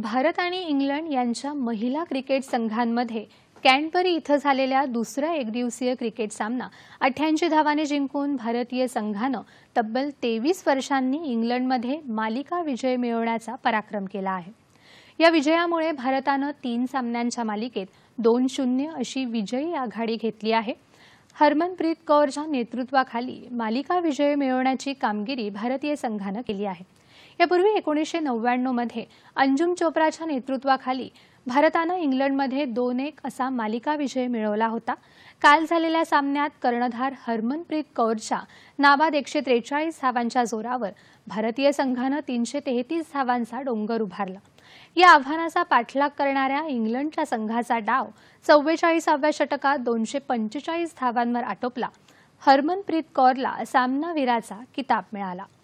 भारत आणि इंग्लंड यांच्या महिला क्रिकेट संघांमध्ये कॅनबरी इथं झालेल्या दुसरा एकदिवसीय क्रिकेट सामना अठ्ठ्याऐंशी धावाने जिंकून भारतीय संघानं तब्बल तेवीस वर्षांनी इंग्लंडमध्ये मालिका विजय मिळवण्याचा पराक्रम केला आहे या विजयामुळे भारतानं तीन सामन्यांच्या मालिकेत दोन शून्य अशी विजयी आघाडी घेतली आहे हरमनप्रीत कौरच्या नेतृत्वाखाली मालिका विजय मिळवण्याची कामगिरी भारतीय संघानं केली आहे यापूर्वी एकोणीसशे नव्याण्णवमध्ये अंजुम चोप्राच्या नेतृत्वाखाली भारतानं इंग्लंडमध्ये दोन एक असा मालिका विजय मिळवला होता काल झालेल्या सामन्यात कर्णधार हरमनप्रीत कौरच्या नाबाद एकशे त्रेचाळीस धावांच्या जोरावर भारतीय संघानं तीनशे तेहतीस धावांचा डोंगर उभारला या आव्हानाचा पाठलाग करणाऱ्या इंग्लंडच्या संघाचा डाव चव्वेचाळीसाव्या षटकात दोनशे पंचेचाळीस धावांवर आटोपला हरमनप्रीत कौरला सामनावीराचा किताब मिळाला